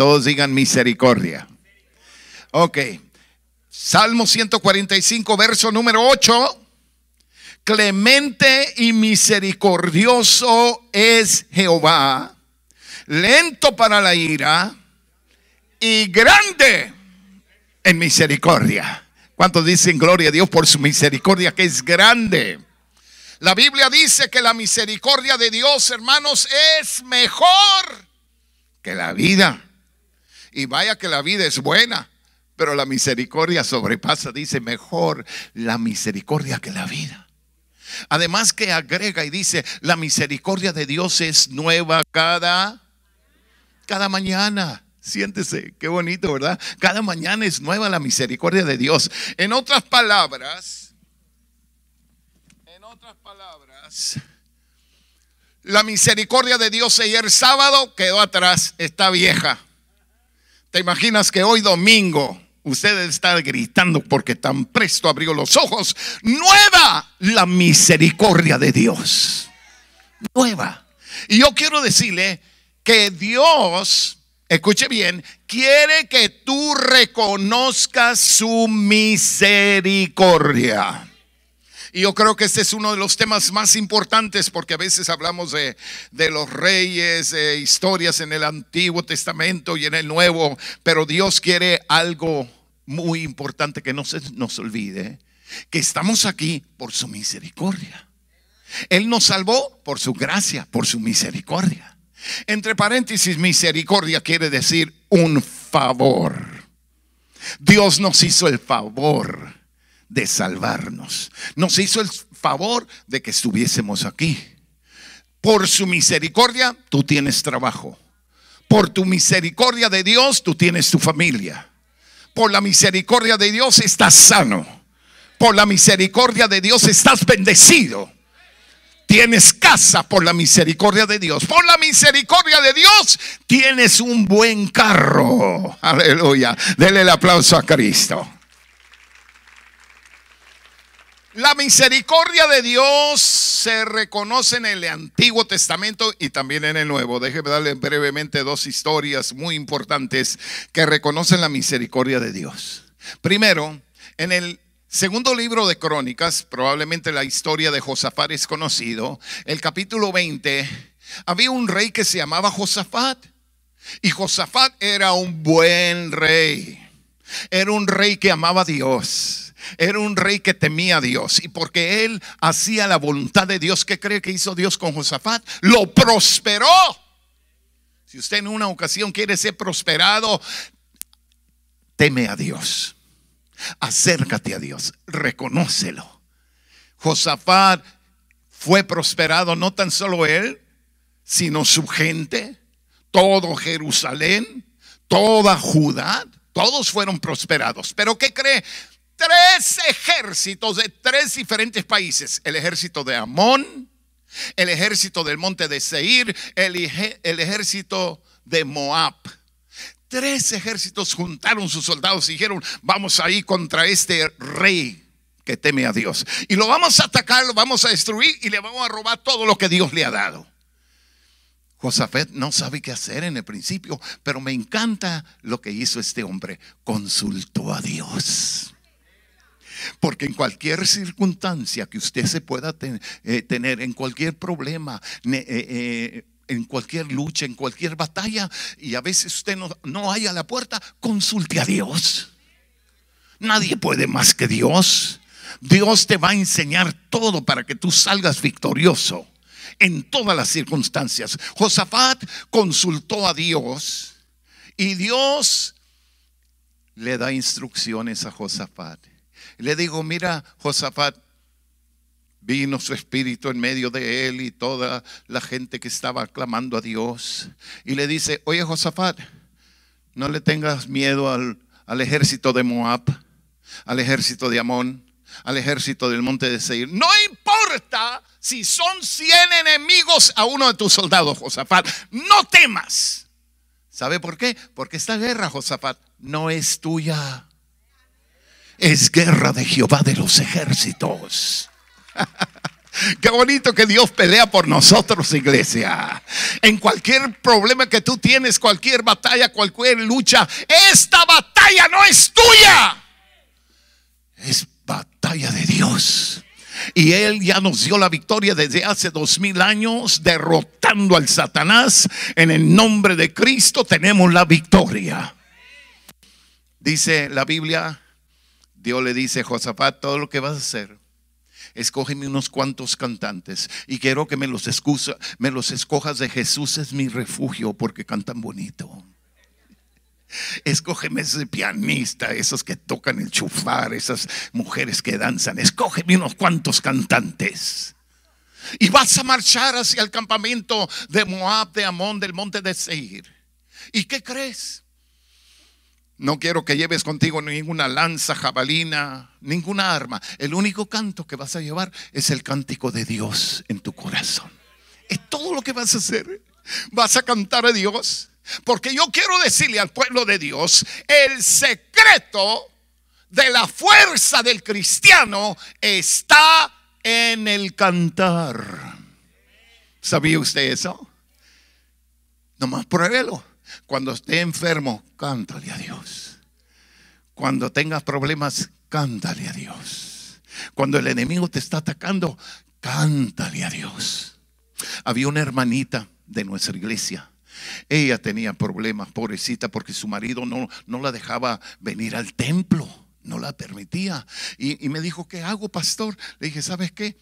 Todos digan misericordia. Ok. Salmo 145, verso número 8. Clemente y misericordioso es Jehová, lento para la ira y grande en misericordia. ¿Cuántos dicen gloria a Dios por su misericordia que es grande? La Biblia dice que la misericordia de Dios, hermanos, es mejor que la vida. Y vaya que la vida es buena, pero la misericordia sobrepasa, dice, mejor la misericordia que la vida. Además que agrega y dice, la misericordia de Dios es nueva cada, cada mañana. Siéntese, qué bonito, ¿verdad? Cada mañana es nueva la misericordia de Dios. En otras palabras, en otras palabras, la misericordia de Dios ayer sábado quedó atrás, está vieja. ¿Te imaginas que hoy domingo usted está gritando porque tan presto abrió los ojos? Nueva la misericordia de Dios. Nueva. Y yo quiero decirle que Dios, escuche bien, quiere que tú reconozcas su misericordia. Y yo creo que este es uno de los temas más importantes porque a veces hablamos de, los reyes, de historias en el Antiguo Testamento y en el Nuevo, pero Dios quiere algo muy importante que no se nos olvide, que estamos aquí por su misericordia. Él nos salvó por su gracia, por su misericordia. Entre paréntesis, misericordia quiere decir un favor. Dios nos hizo el favor de salvarnos. Nos hizo el favor de que estuviésemos aquí. Por su misericordia, tú tienes trabajo. Por tu misericordia de Dios, tú tienes tu familia. Por la misericordia de Dios estás sano. Por la misericordia de Dios estás bendecido. Tienes casa por la misericordia de Dios. Por la misericordia de Dios tienes un buen carro. Aleluya. Dele el aplauso a Cristo. La misericordia de Dios se reconoce en el Antiguo Testamento y también en el Nuevo. Déjeme darle brevemente dos historias muy importantes que reconocen la misericordia de Dios. Primero, en el segundo libro de Crónicas, probablemente la historia de Josafat es conocido, el capítulo 20, había un rey que se llamaba Josafat y Josafat era un buen rey. Era un rey que amaba a Dios era un rey que temía a Dios y porque él hacía la voluntad de Dios, ¿qué cree que hizo Dios con Josafat? Lo prosperó. Si usted en una ocasión quiere ser prosperado, teme a Dios. Acércate a Dios, reconócelo. Josafat fue prosperado no tan solo él, sino su gente, todo Jerusalén, toda Judá, todos fueron prosperados. Pero ¿qué cree? tres ejércitos de tres diferentes países. El ejército de Amón, el ejército del monte de Seir, el, ejército de Moab. Tres ejércitos juntaron sus soldados y dijeron, vamos a ir contra este rey que teme a Dios. Y lo vamos a atacar, lo vamos a destruir y le vamos a robar todo lo que Dios le ha dado. Josafet no sabe qué hacer en el principio, pero me encanta lo que hizo este hombre. Consultó a Dios. Porque en cualquier circunstancia que usted se pueda eh, tener, en cualquier problema, eh, eh, en cualquier lucha, en cualquier batalla, y a veces usted no, no haya la puerta, consulte a Dios. Nadie puede más que Dios. Dios te va a enseñar todo para que tú salgas victorioso en todas las circunstancias. Josafat consultó a Dios y Dios le da instrucciones a Josafat le digo, mira, Josafat, Vino su espíritu en medio de él y toda la gente que estaba clamando a Dios. Y le dice, oye Josafat, no le tengas miedo al, ejército de Moab, al ejército de Amón, al ejército del monte de Seir. No importa si son cien enemigos a uno de tus soldados, Josafat. No temas. ¿Sabe por qué? Porque esta guerra, Josafat, no es tuya es guerra de Jehová de los ejércitos. Qué bonito que Dios pelea por nosotros, iglesia. En cualquier problema que tú tienes, cualquier batalla, cualquier lucha, esta batalla no es tuya. Es batalla de Dios. Y Él ya nos dio la victoria desde hace dos mil años, derrotando al Satanás. En el nombre de Cristo tenemos la victoria. Dice la Biblia, Dios le dice, Josafat, todo lo que vas a hacer, escógeme unos cuantos cantantes y quiero que me los, excusa, me los escojas de Jesús es mi refugio porque cantan bonito. Escógeme ese pianista, esos que tocan el chufar, esas mujeres que danzan. Escógeme unos cuantos cantantes. Y vas a marchar hacia el campamento de Moab, de Amón, del monte de Seir. ¿Y qué crees? No quiero que lleves contigo ninguna lanza, jabalina, ninguna arma. El único canto que vas a llevar es el cántico de Dios en tu corazón. Es todo lo que vas a hacer. Vas a cantar a Dios. Porque yo quiero decirle al pueblo de Dios, el secreto de la fuerza del cristiano está en el cantar. ¿Sabía usted eso? Nomás pruébelo. Cuando esté enfermo, cántale a Dios. Cuando tengas problemas, cántale a Dios. Cuando el enemigo te está atacando, cántale a Dios. Había una hermanita de nuestra iglesia. Ella tenía problemas, pobrecita, porque su marido no, la dejaba venir al templo, no la permitía. Y, y me dijo, ¿qué hago, pastor? Le dije, ¿sabes qué?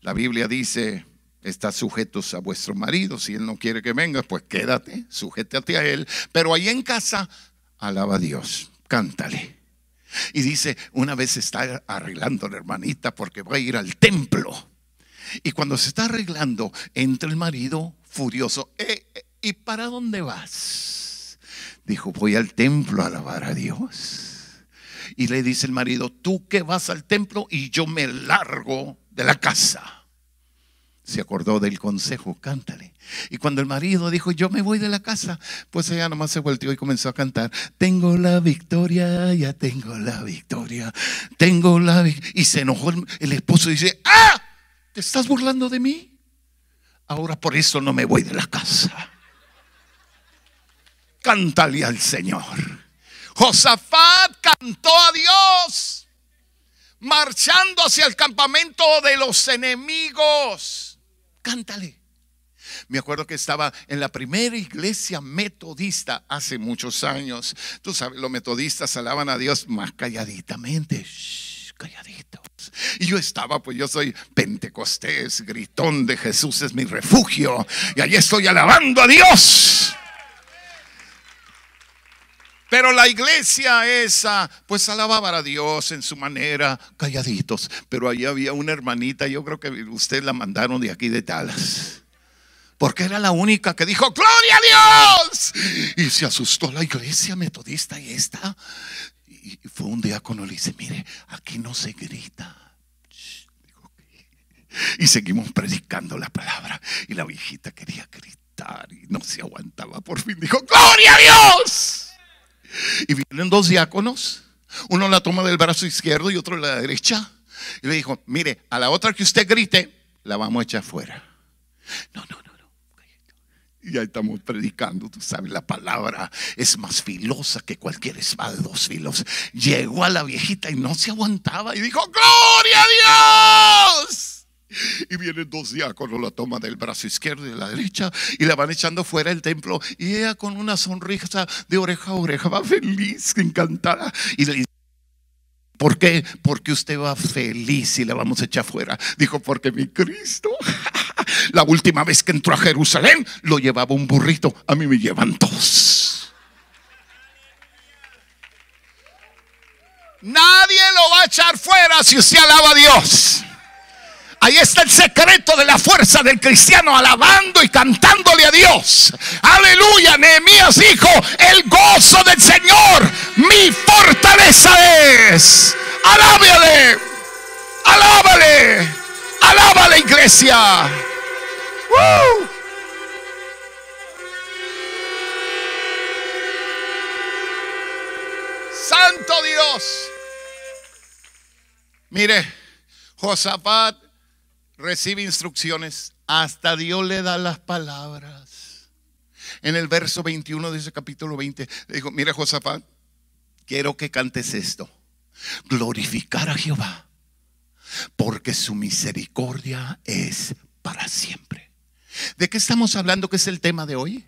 La Biblia dice, estás sujetos a vuestro marido. Si él no quiere que vengas, pues quédate, sujétate a él. Pero ahí en casa, alaba a Dios, cántale. Y dice, una vez está arreglando la hermanita porque va a ir al templo. Y cuando se está arreglando, entra el marido furioso. Eh, eh, ¿Y para dónde vas? Dijo, voy al templo a alabar a Dios. Y le dice el marido, tú que vas al templo y yo me largo de la casa se acordó del consejo, cántale. Y cuando el marido dijo, yo me voy de la casa, pues ella nomás se volteó y comenzó a cantar, tengo la victoria, ya tengo la victoria, tengo la victoria. Y se enojó el, esposo y dice, ah, ¿te estás burlando de mí? Ahora por eso no me voy de la casa. Cántale al Señor. Josafat cantó a Dios marchando hacia el campamento de los enemigos cántale. Me acuerdo que estaba en la primera iglesia metodista hace muchos años. Tú sabes, los metodistas alaban a Dios más calladitamente. calladitos. Y yo estaba, pues yo soy pentecostés, gritón de Jesús es mi refugio. Y allí estoy alabando a Dios. Pero la iglesia esa, pues alababa a Dios en su manera, calladitos. Pero ahí había una hermanita, yo creo que ustedes la mandaron de aquí de Talas. Porque era la única que dijo, gloria a Dios. Y se asustó la iglesia metodista y esta. Y fue un diácono, le dice, mire, aquí no se grita. Y seguimos predicando la palabra. Y la viejita quería gritar y no se aguantaba. Por fin dijo, gloria a Dios. Y vienen dos diáconos, uno la toma del brazo izquierdo y otro la derecha. Y le dijo, mire, a la otra que usted grite, la vamos a echar fuera. No, no, no, no. Y ahí estamos predicando, tú sabes, la palabra es más filosa que cualquier espada filos. Llegó a la viejita y no se aguantaba y dijo, gloria a Dios. Y vienen dos diáconos, la toma del brazo izquierdo y de la derecha y la van echando fuera del templo. Y ella con una sonrisa de oreja a oreja va feliz, encantada. Y le dice, ¿por qué? Porque usted va feliz y la vamos a echar fuera. Dijo, porque mi Cristo, la última vez que entró a Jerusalén, lo llevaba un burrito. A mí me llevan dos. Nadie lo va a echar fuera si usted alaba a Dios. Ahí está el secreto de la fuerza del cristiano alabando y cantándole a Dios. Aleluya. Nehemías hijo, el gozo del Señor, mi fortaleza es. Alábale. Alábale. Alábale iglesia. Santo Dios. Mire, Josapat, recibe instrucciones, hasta Dios le da las palabras. En el verso 21 de ese capítulo 20, le dijo, mira Josafat, quiero que cantes esto, glorificar a Jehová, porque su misericordia es para siempre. ¿De qué estamos hablando que es el tema de hoy?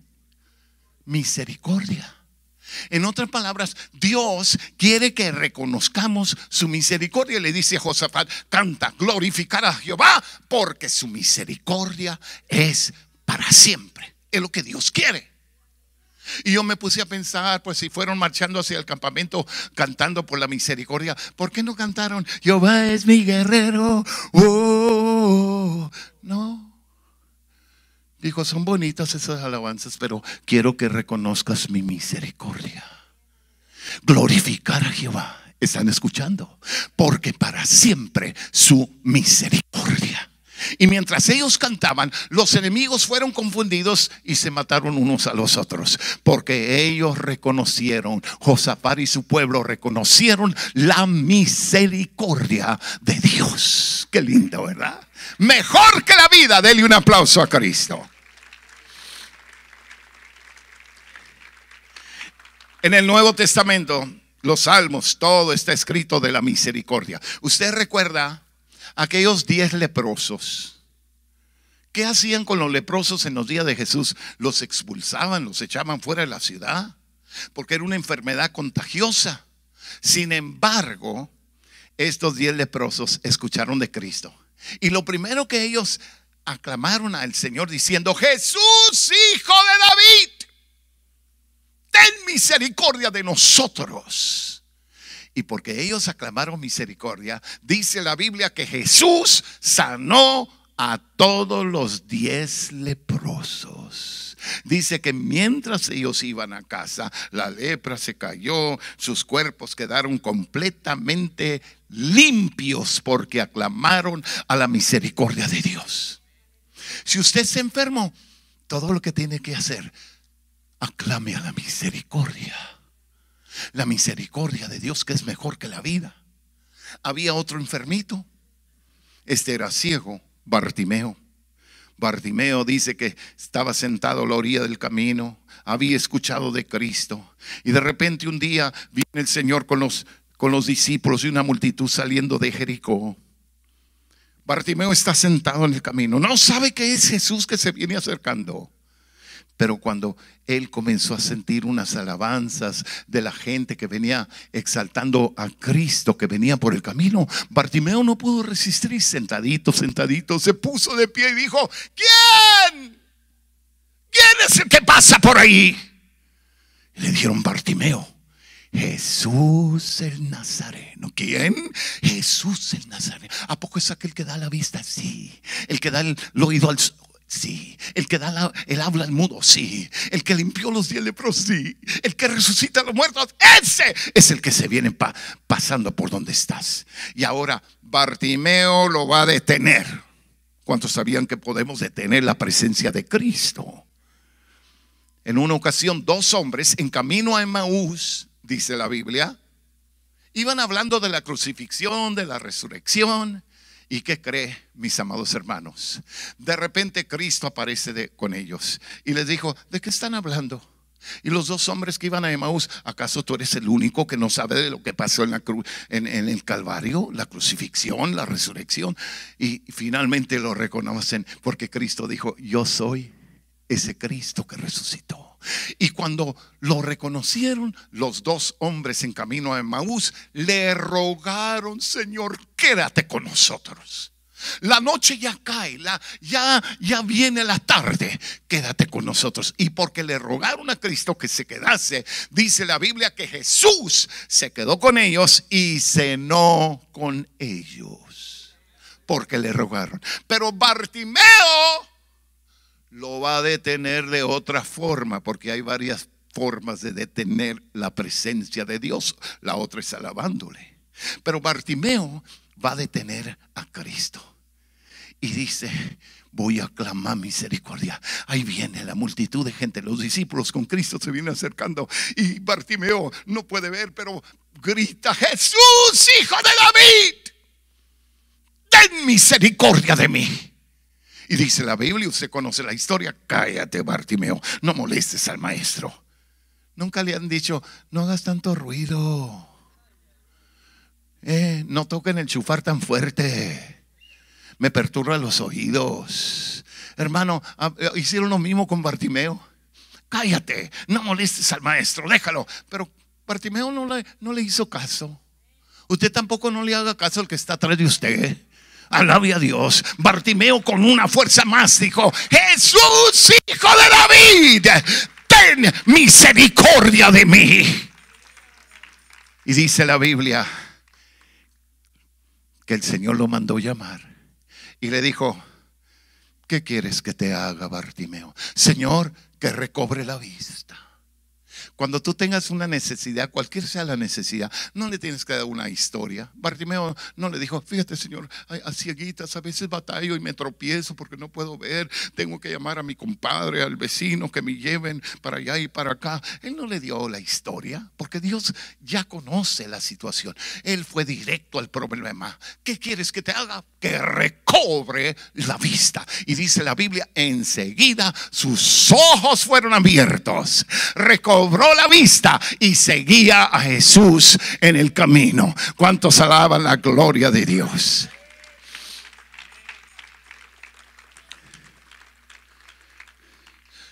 Misericordia. En otras palabras, Dios quiere que reconozcamos su misericordia. Le dice Josafat, canta, glorificar a Jehová, porque su misericordia es para siempre. Es lo que Dios quiere. Y yo me puse a pensar, pues si fueron marchando hacia el campamento cantando por la misericordia, ¿por qué no cantaron, Jehová es mi guerrero? Oh, no, Dijo, son bonitas esas alabanzas, pero quiero que reconozcas mi misericordia. Glorificar a Jehová. Están escuchando, porque para siempre su misericordia y mientras ellos cantaban, los enemigos fueron confundidos y se mataron unos a los otros, porque ellos reconocieron, Josafat y su pueblo reconocieron la misericordia de Dios. Qué lindo, ¿verdad? Mejor que la vida, dele un aplauso a Cristo. En el Nuevo Testamento, los salmos, todo está escrito de la misericordia. Usted recuerda aquellos diez leprosos. ¿Qué hacían con los leprosos en los días de Jesús? Los expulsaban, los echaban fuera de la ciudad, porque era una enfermedad contagiosa. Sin embargo, estos diez leprosos escucharon de Cristo. Y lo primero que ellos aclamaron al Señor diciendo, Jesús, hijo de David, ten misericordia de nosotros. Y porque ellos aclamaron misericordia, dice la Biblia que Jesús sanó a todos los diez leprosos. Dice que mientras ellos iban a casa, la lepra se cayó, sus cuerpos quedaron completamente limpios porque aclamaron a la misericordia de Dios. Si usted se enfermó, todo lo que tiene que hacer, aclame a la misericordia. La misericordia de Dios que es mejor que la vida. Había otro enfermito. Este era ciego, Bartimeo. Bartimeo dice que estaba sentado a la orilla del camino, había escuchado de Cristo y de repente un día viene el Señor con los, con los discípulos y una multitud saliendo de Jericó. Bartimeo está sentado en el camino, no sabe que es Jesús que se viene acercando. Pero cuando él comenzó a sentir unas alabanzas de la gente que venía exaltando a Cristo, que venía por el camino. Bartimeo no pudo resistir, sentadito, sentadito, se puso de pie y dijo, ¿quién? ¿Quién es el que pasa por ahí? le dijeron, Bartimeo. Jesús el Nazareno. ¿Quién? Jesús el Nazareno. ¿A poco es aquel que da la vista? Sí. El que da el, oído al, Sí. El que da el habla al mudo, sí. El que limpió los diez lepros, sí. El que resucita a los muertos, ese es el que se viene pasando por donde estás. Y ahora Bartimeo lo va a detener. ¿Cuántos sabían que podemos detener la presencia de Cristo? En una ocasión, dos hombres en camino a Emaús, dice la Biblia, iban hablando de la crucifixión, de la resurrección ¿Y qué cree, mis amados hermanos? De repente Cristo aparece con ellos y les dijo, ¿de qué están hablando? Y los dos hombres que iban a Emaús, ¿acaso tú eres el único que no sabe de lo que pasó en, la cruz, en, el Calvario, la crucifixión, la resurrección? Y finalmente lo reconocen porque Cristo dijo, yo soy ese Cristo que resucitó. Y cuando lo reconocieron, los dos hombres en camino a Emmaús le rogaron, Señor, quédate con nosotros. La noche ya cae, ya, ya viene la tarde, quédate con nosotros. Y porque le rogaron a Cristo que se quedase, dice la Biblia que Jesús se quedó con ellos y cenó con ellos. Porque le rogaron. Pero Bartimeo lo va a detener de otra forma, porque hay varias formas de detener la presencia de Dios. La otra es alabándole. Pero Bartimeo va a detener a Cristo. Y dice, voy a clamar misericordia. Ahí viene la multitud de gente, los discípulos con Cristo se vienen acercando y Bartimeo no puede ver, pero grita, Jesús, hijo de David, ten misericordia de mí. Y dice la Biblia, usted conoce la historia, cállate Bartimeo, no molestes al maestro. Nunca le han dicho, no hagas tanto ruido. Eh, no toquen el chufar tan fuerte. Me perturba los oídos. Hermano, ah, eh, hicieron lo mismo con Bartimeo. Cállate, no molestes al maestro, déjalo. Pero Bartimeo no no le hizo caso. Usted tampoco no le haga caso al que está atrás de usted. Alabe a Dios. Bartimeo con una fuerza más dijo, Jesús, hijo de David, ten misericordia de mí. Y dice la Biblia que el Señor lo mandó llamar y le dijo, ¿qué quieres que te haga, Bartimeo? Señor, que recobre la vista. Cuando tú tengas una necesidad, cualquier sea la necesidad, no le tienes que dar una historia. Bartimeo no le dijo, fíjate Señor, a cieguitas a veces batallo y me tropiezo porque no puedo ver, tengo que llamar a mi compadre, al vecino, que me lleven para allá y para acá. Él no le dio la historia porque Dios ya conoce la situación. Él fue directo al problema. ¿Qué quieres que te haga? Que recobre la vista. Y dice la Biblia, enseguida sus ojos fueron abiertos. Recobró la vista y seguía a Jesús en el camino. ¿Cuántos alaban la gloria de Dios?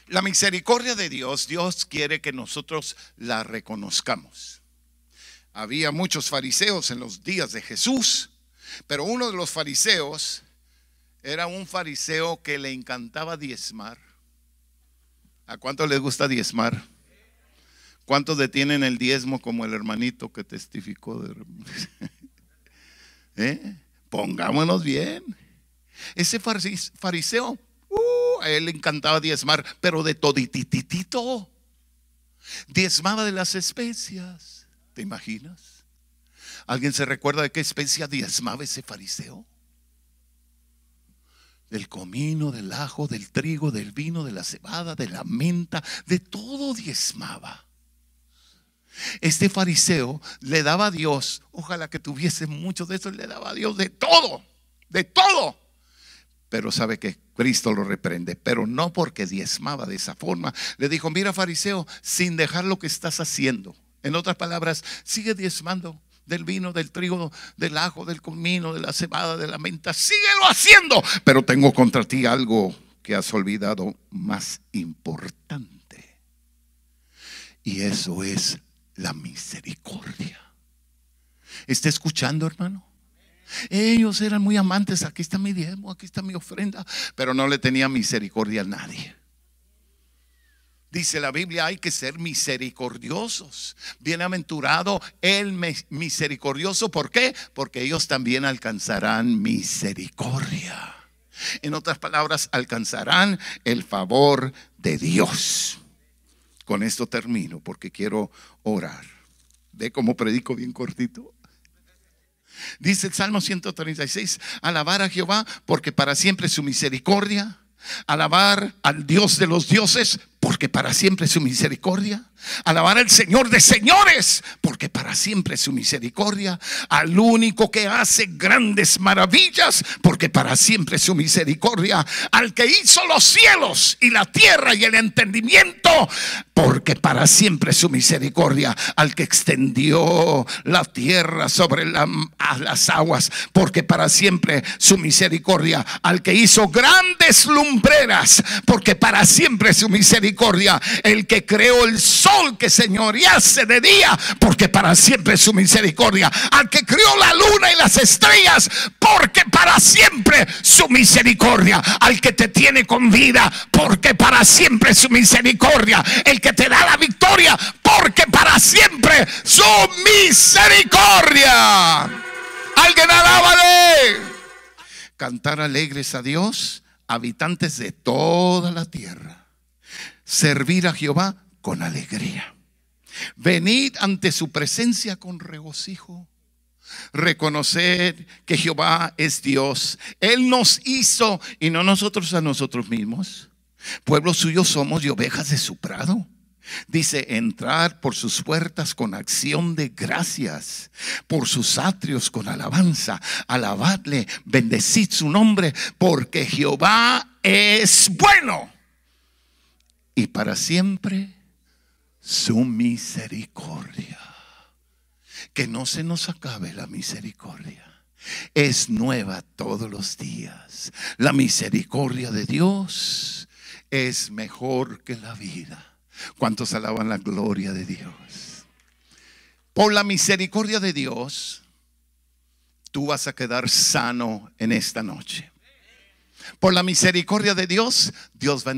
La misericordia de Dios, Dios quiere que nosotros la reconozcamos. Había muchos fariseos en los días de Jesús, pero uno de los fariseos era un fariseo que le encantaba diezmar. ¿A cuánto le gusta diezmar? ¿Cuántos detienen el diezmo como el hermanito que testificó? De... ¿Eh? Pongámonos bien. Ese fariseo, uh, a él le encantaba diezmar, pero de todititito. Diezmaba de las especias. ¿Te imaginas? ¿Alguien se recuerda de qué especia diezmaba ese fariseo? Del comino, del ajo, del trigo, del vino, de la cebada, de la menta, de todo diezmaba. Este fariseo le daba a Dios, ojalá que tuviese mucho de eso, le daba a Dios de todo, de todo. Pero sabe que Cristo lo reprende, pero no porque diezmaba de esa forma. Le dijo, mira fariseo, sin dejar lo que estás haciendo. En otras palabras, sigue diezmando del vino, del trigo, del ajo, del comino, de la cebada, de la menta. Síguelo haciendo, pero tengo contra ti algo que has olvidado más importante. Y eso es la misericordia. ¿Está escuchando, hermano? Ellos eran muy amantes, aquí está mi diezmo, aquí está mi ofrenda, pero no le tenía misericordia a nadie. Dice la Biblia, hay que ser misericordiosos. Bienaventurado el misericordioso. ¿Por qué? Porque ellos también alcanzarán misericordia. En otras palabras, alcanzarán el favor de Dios. Con esto termino porque quiero orar. Ve cómo predico bien cortito. Dice el Salmo 136, alabar a Jehová porque para siempre su misericordia, alabar al Dios de los dioses porque para siempre su misericordia. Alabar al Señor de señores, porque para siempre su misericordia. Al único que hace grandes maravillas, porque para siempre su misericordia. Al que hizo los cielos y la tierra y el entendimiento, porque para siempre su misericordia. Al que extendió la tierra sobre las aguas, porque para siempre su misericordia. Al que hizo grandes lumbreras, porque para siempre su misericordia misericordia, el que creó el sol que señorease de día, porque para siempre su misericordia, al que creó la luna y las estrellas, porque para siempre su misericordia, al que te tiene con vida, porque para siempre su misericordia, el que te da la victoria, porque para siempre su misericordia. Alguien alábale. Cantar alegres a Dios, habitantes de toda la tierra servir a Jehová con alegría. Venid ante su presencia con regocijo. Reconocer que Jehová es Dios. Él nos hizo y no nosotros a nosotros mismos. Pueblo suyo somos y ovejas de su prado. Dice, entrar por sus puertas con acción de gracias, por sus atrios con alabanza. Alabadle, bendecid su nombre, porque Jehová es bueno y para siempre su misericordia. Que no se nos acabe la misericordia. Es nueva todos los días. La misericordia de Dios es mejor que la vida. ¿Cuántos alaban la gloria de Dios? Por la misericordia de Dios, tú vas a quedar sano en esta noche. Por la misericordia de Dios, Dios va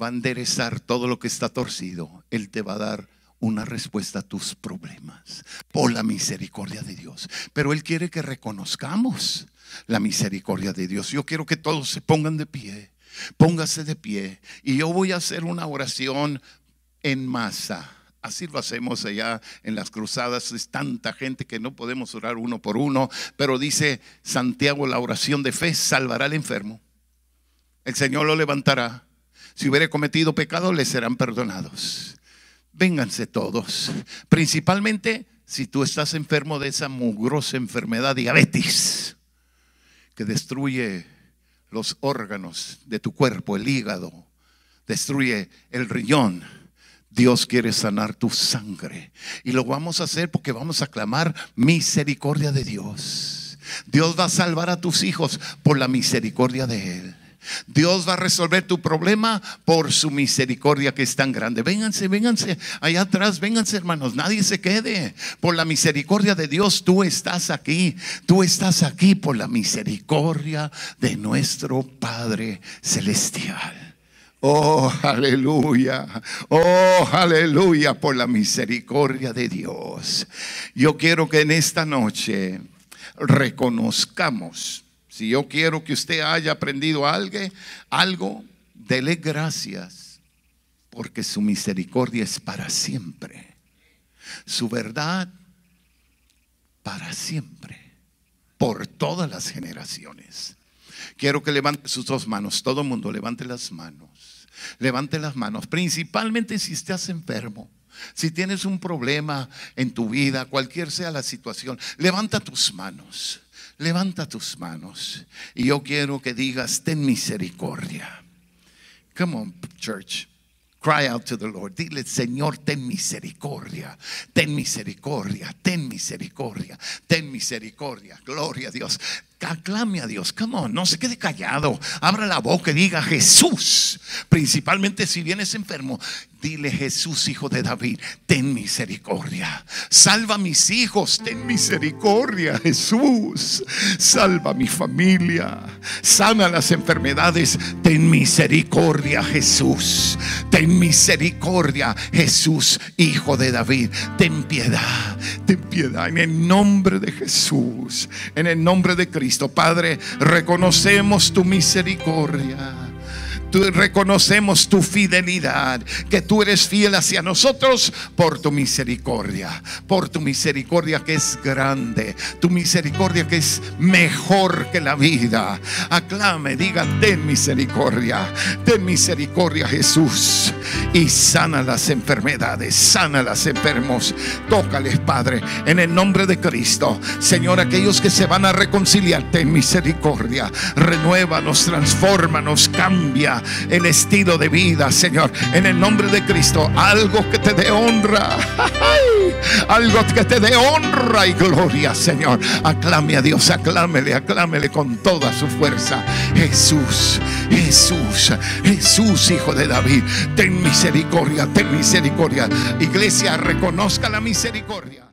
va a enderezar todo lo que está torcido. Él te va a dar una respuesta a tus problemas por la misericordia de Dios. Pero Él quiere que reconozcamos la misericordia de Dios. Yo quiero que todos se pongan de pie. Póngase de pie. Y yo voy a hacer una oración en masa. Así lo hacemos allá en las cruzadas. Es tanta gente que no podemos orar uno por uno. Pero dice Santiago, la oración de fe salvará al enfermo. El Señor lo levantará si hubiere cometido pecado, le serán perdonados. Vénganse todos, principalmente si tú estás enfermo de esa mugrosa enfermedad diabetes que destruye los órganos de tu cuerpo, el hígado, destruye el riñón. Dios quiere sanar tu sangre. Y lo vamos a hacer porque vamos a clamar misericordia de Dios. Dios va a salvar a tus hijos por la misericordia de Él. Dios va a resolver tu problema por su misericordia que es tan grande. Vénganse, vénganse allá atrás, vénganse hermanos, nadie se quede. Por la misericordia de Dios tú estás aquí, tú estás aquí por la misericordia de nuestro Padre Celestial. Oh, aleluya. Oh, aleluya por la misericordia de Dios. Yo quiero que en esta noche reconozcamos si yo quiero que usted haya aprendido algo, algo dele gracias, porque su misericordia es para siempre. Su verdad para siempre, por todas las generaciones. Quiero que levante sus dos manos, todo el mundo levante las manos, levante las manos, principalmente si estás enfermo, si tienes un problema en tu vida, cualquier sea la situación, levanta tus manos. Levanta tus manos y yo quiero que digas, ten misericordia. Come on, church. Cry out to the Lord. Dile, Señor, ten misericordia, ten misericordia, ten misericordia, ten misericordia. Gloria a Dios. Aclame a Dios. Come on, no se quede callado. Abra la boca y diga Jesús. Principalmente si vienes enfermo, Dile Jesús, hijo de David, ten misericordia. Salva a mis hijos, ten misericordia, Jesús. Salva mi familia. Sana las enfermedades, ten misericordia, Jesús. Ten misericordia, Jesús, hijo de David. Ten piedad, ten piedad. En el nombre de Jesús, en el nombre de Cristo, Padre, reconocemos tu misericordia reconocemos tu fidelidad, que tú eres fiel hacia nosotros por tu misericordia, por tu misericordia que es grande, tu misericordia que es mejor que la vida. Aclame, diga, ten misericordia, ten misericordia Jesús y sana las enfermedades, sana las enfermos, tócales Padre, en el nombre de Cristo. Señor, aquellos que se van a reconciliar, ten misericordia, renuévanos, transfórmanos, cambia, el estilo de vida, Señor. En el nombre de Cristo, algo que te dé honra. Algo que te dé honra y gloria, Señor. Aclame a Dios, aclámele, aclámele con toda su fuerza. Jesús, Jesús, Jesús, Hijo de David, ten misericordia, ten misericordia. Iglesia, reconozca la misericordia.